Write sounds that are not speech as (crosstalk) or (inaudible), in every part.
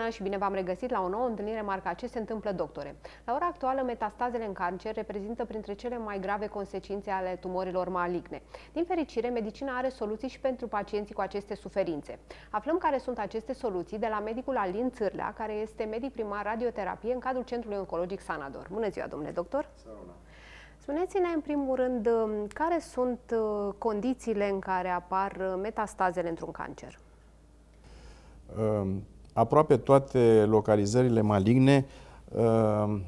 bună și bine v-am regăsit la o nouă întâlnire marca Ce se întâmplă, doctore? La ora actuală, metastazele în cancer reprezintă printre cele mai grave consecințe ale tumorilor maligne. Din fericire, medicina are soluții și pentru pacienții cu aceste suferințe. Aflăm care sunt aceste soluții de la medicul Alin Țârlea, care este medic primar radioterapie în cadrul Centrului Oncologic Sanador. Bună ziua, domnule doctor! Spuneți-ne, în primul rând, care sunt uh, condițiile în care apar uh, metastazele într-un cancer? Um aproape toate localizările maligne uh,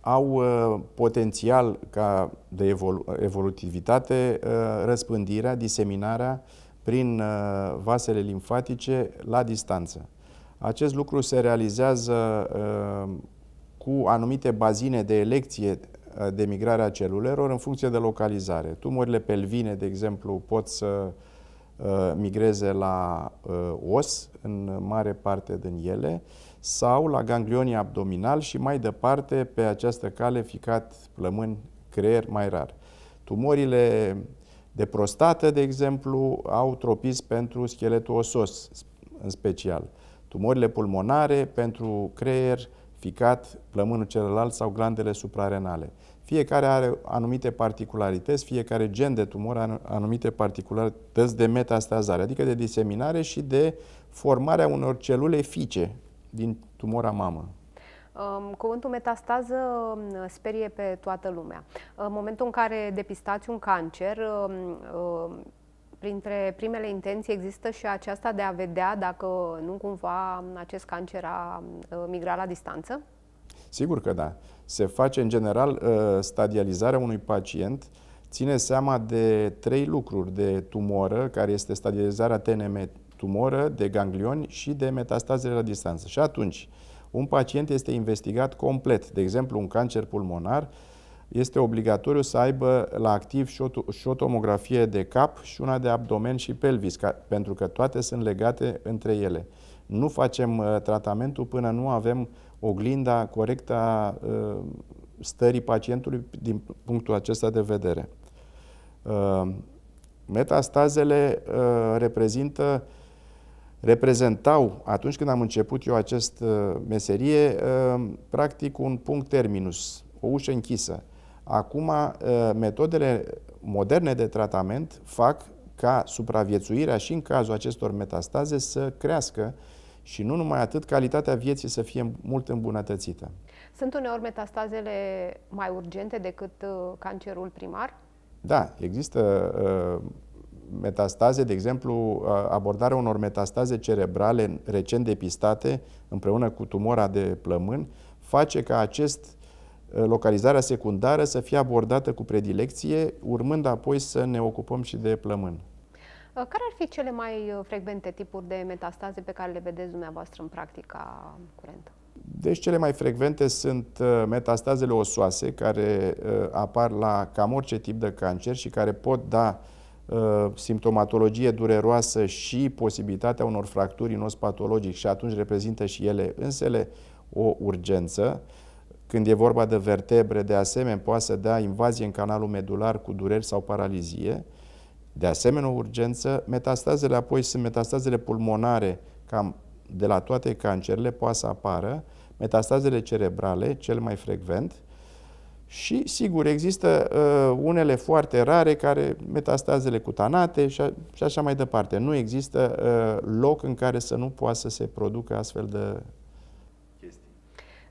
au uh, potențial ca de evolu evolutivitate uh, răspândirea, diseminarea prin uh, vasele limfatice la distanță. Acest lucru se realizează uh, cu anumite bazine de elecție uh, de migrare a celulelor în funcție de localizare. Tumorile pelvine, de exemplu, pot să uh, Uh, migreze la uh, os, în mare parte din ele, sau la ganglionii abdominal și mai departe pe această cale ficat, plămâni, creier mai rar. Tumorile de prostată, de exemplu, au tropis pentru scheletul osos în special. Tumorile pulmonare pentru creier, ficat, plămânul celălalt sau glandele suprarenale. Fiecare are anumite particularități, fiecare gen de tumor are anumite particularități de metastazare, adică de diseminare și de formarea unor celule fice din tumora mamă. Cuvântul metastază sperie pe toată lumea. În momentul în care depistați un cancer, printre primele intenții există și aceasta de a vedea dacă nu cumva acest cancer a ă, migrat la distanță? Sigur că da. Se face, în general, ă, stadializarea unui pacient ține seama de trei lucruri, de tumoră, care este stadializarea TNM tumoră, de ganglioni și de metastazele la distanță. Și atunci, un pacient este investigat complet, de exemplu, un cancer pulmonar, este obligatoriu să aibă la activ și o, tomografie de cap și una de abdomen și pelvis, ca, pentru că toate sunt legate între ele. Nu facem uh, tratamentul până nu avem oglinda corectă a uh, stării pacientului din punctul acesta de vedere. Uh, metastazele uh, reprezintă reprezentau, atunci când am început eu acest uh, meserie, uh, practic un punct terminus, o ușă închisă. Acum, uh, metodele moderne de tratament fac ca supraviețuirea și în cazul acestor metastaze să crească și nu numai atât, calitatea vieții să fie mult îmbunătățită. Sunt uneori metastazele mai urgente decât uh, cancerul primar? Da, există uh, metastaze, de exemplu, abordarea unor metastaze cerebrale recent depistate împreună cu tumora de plămâni face ca acest Eh, localizarea secundară să fie abordată cu predilecție, urmând apoi să ne ocupăm și de plămân. Eh, care ar fi cele mai eh, frecvente tipuri de metastaze pe care le vedeți dumneavoastră în practica curentă? Deci cele mai frecvente sunt metastazele osoase care apar la cam orice tip de cancer și care pot da simptomatologie dureroasă și posibilitatea unor fracturi în os patologic și atunci reprezintă și ele însele o urgență. Când e vorba de vertebre, de asemenea, poate să dea invazie în canalul medular cu dureri sau paralizie. De asemenea, o urgență. Metastazele apoi sunt metastazele pulmonare, cam de la toate cancerele poate să apară. Metastazele cerebrale, cel mai frecvent, și, sigur, există uh, unele foarte rare care metastazele cutanate și, a, și așa mai departe. Nu există uh, loc în care să nu poată să se producă astfel de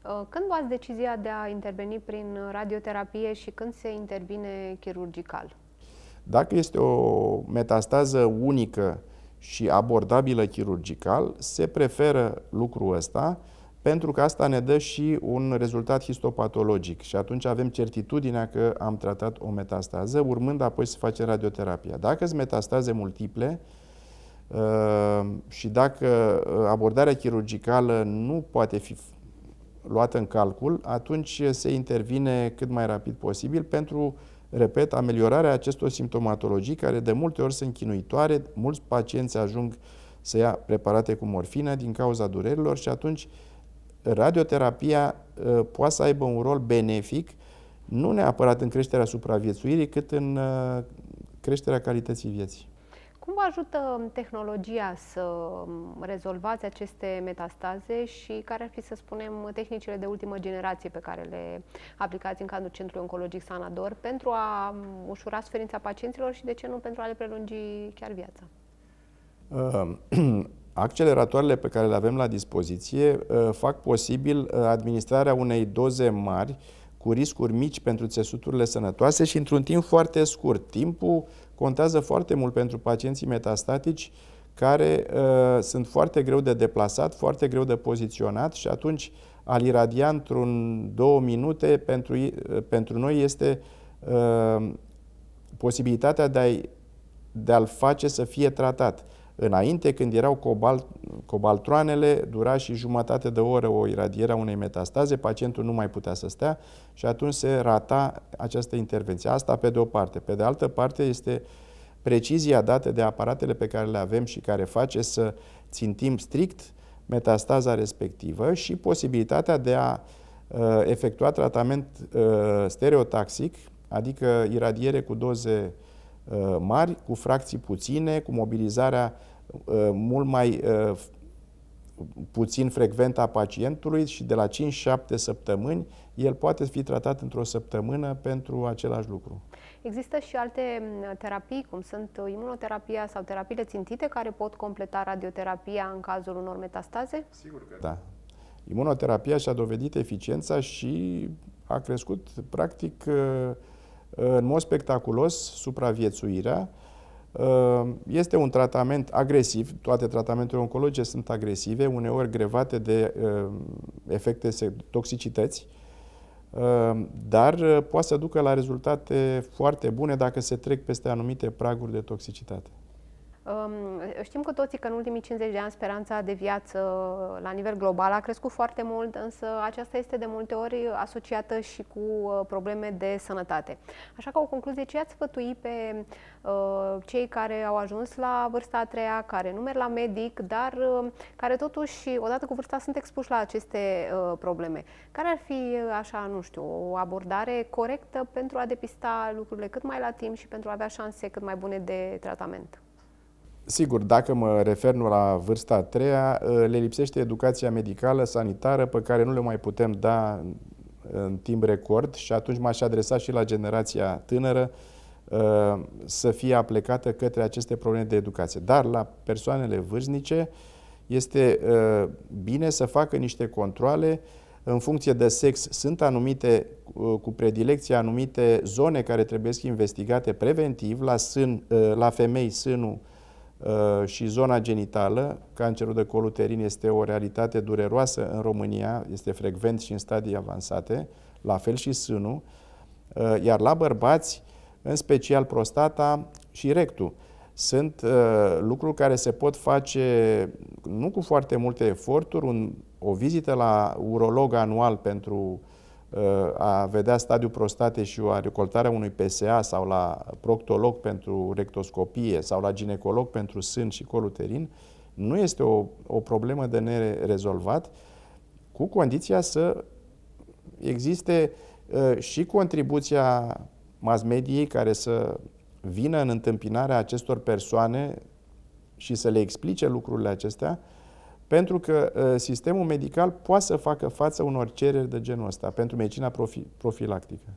Uh, când luați decizia de a interveni prin radioterapie și când se intervine chirurgical? Dacă este o metastază unică și abordabilă chirurgical, se preferă lucrul ăsta pentru că asta ne dă și un rezultat histopatologic și atunci avem certitudinea că am tratat o metastază, urmând apoi să facem radioterapia. Dacă sunt metastaze multiple uh, și dacă uh, abordarea chirurgicală nu poate fi luată în calcul, atunci se intervine cât mai rapid posibil pentru, repet, ameliorarea acestor simptomatologii care de multe ori sunt chinuitoare, mulți pacienți ajung să ia preparate cu morfină din cauza durerilor și atunci radioterapia ă, poate să aibă un rol benefic, nu neapărat în creșterea supraviețuirii, cât în ă, creșterea calității vieții. Cum vă ajută um, tehnologia să um, rezolvați aceste metastaze și care ar fi, să spunem, tehnicile de ultimă generație pe care le aplicați în cadrul Centrului Oncologic Sanador pentru a um, ușura suferința pacienților și, de ce nu, pentru a le prelungi chiar viața? Ehm, (clears throat) acceleratoarele pe care le avem la dispoziție uh, fac posibil uh, administrarea unei doze mari cu riscuri mici pentru țesuturile sănătoase și într-un timp foarte scurt. Timpul contează foarte mult pentru pacienții metastatici care uh, sunt foarte greu de deplasat, foarte greu de poziționat și atunci al iradia într-un două minute pentru, uh, pentru noi este uh, posibilitatea de a-l de a face să fie tratat. Înainte, când erau cobalt, cobaltroanele, dura și jumătate de oră o iradiere a unei metastaze, pacientul nu mai putea să stea și atunci se rata această intervenție. Asta pe de o parte. Pe de altă parte este precizia dată de aparatele pe care le avem și care face să țintim strict metastaza respectivă și posibilitatea de a uh, efectua tratament uh, stereotaxic, adică iradiere cu doze uh, Uh, mari, cu fracții puține, cu mobilizarea uh, mult mai uh, puțin frecvent a pacientului și de la 5-7 săptămâni el poate fi tratat într-o săptămână pentru același lucru. Există și alte terapii, cum sunt imunoterapia sau terapiile țintite, care pot completa radioterapia în cazul unor metastaze? Sigur că da. Imunoterapia și-a dovedit eficiența și a crescut, practic, în mod spectaculos supraviețuirea. Uh, este un tratament agresiv, toate tratamentele oncologice sunt agresive, uneori grevate de uh, efecte toxicități, uh, dar poate să ducă la rezultate foarte bune dacă se trec peste anumite praguri de toxicitate. Știm cu toții că în ultimii 50 de ani speranța de viață la nivel global a crescut foarte mult, însă aceasta este de multe ori asociată și cu uh, probleme de sănătate. Așa că o concluzie, ce ați sfătui pe uh, cei care au ajuns la vârsta a treia, care nu merg la medic, dar uh, care totuși, odată cu vârsta, sunt expuși la aceste probleme? Care ar fi, așa, nu știu, o abordare corectă pentru a depista lucrurile cât mai la timp și pentru a avea șanse cât mai bune de tratament? Sigur, dacă mă refer nu la vârsta a treia, ă, le lipsește educația medicală, sanitară, pe care nu le mai putem da în timp record și atunci m-aș adresa și la generația tânără ă, să fie aplecată către aceste probleme de educație. Dar la persoanele vârstnice este ă, bine să facă niște controle în funcție de sex. Sunt anumite, cu predilecție, anumite zone care trebuie investigate preventiv, la, sân, la femei sânul, Uh, și zona genitală, cancerul de col uterin este o realitate dureroasă în România, este frecvent și în stadii avansate, la fel și sânul, uh, iar la bărbați, în special prostata și rectul. Sunt uh, lucruri care se pot face nu cu foarte multe eforturi, un, o vizită la urolog anual pentru Uh, a vedea stadiul prostate și a recoltarea unui PSA sau la proctolog pentru rectoscopie sau la ginecolog pentru sân și coluterin, nu este o, o problemă de nerezolvat, cu condiția să existe uh, și contribuția mass mediei care să vină în întâmpinarea acestor persoane și să le explice lucrurile acestea, pentru că ă, sistemul medical poate să facă față unor cereri de genul ăsta pentru medicina profi- profilactică.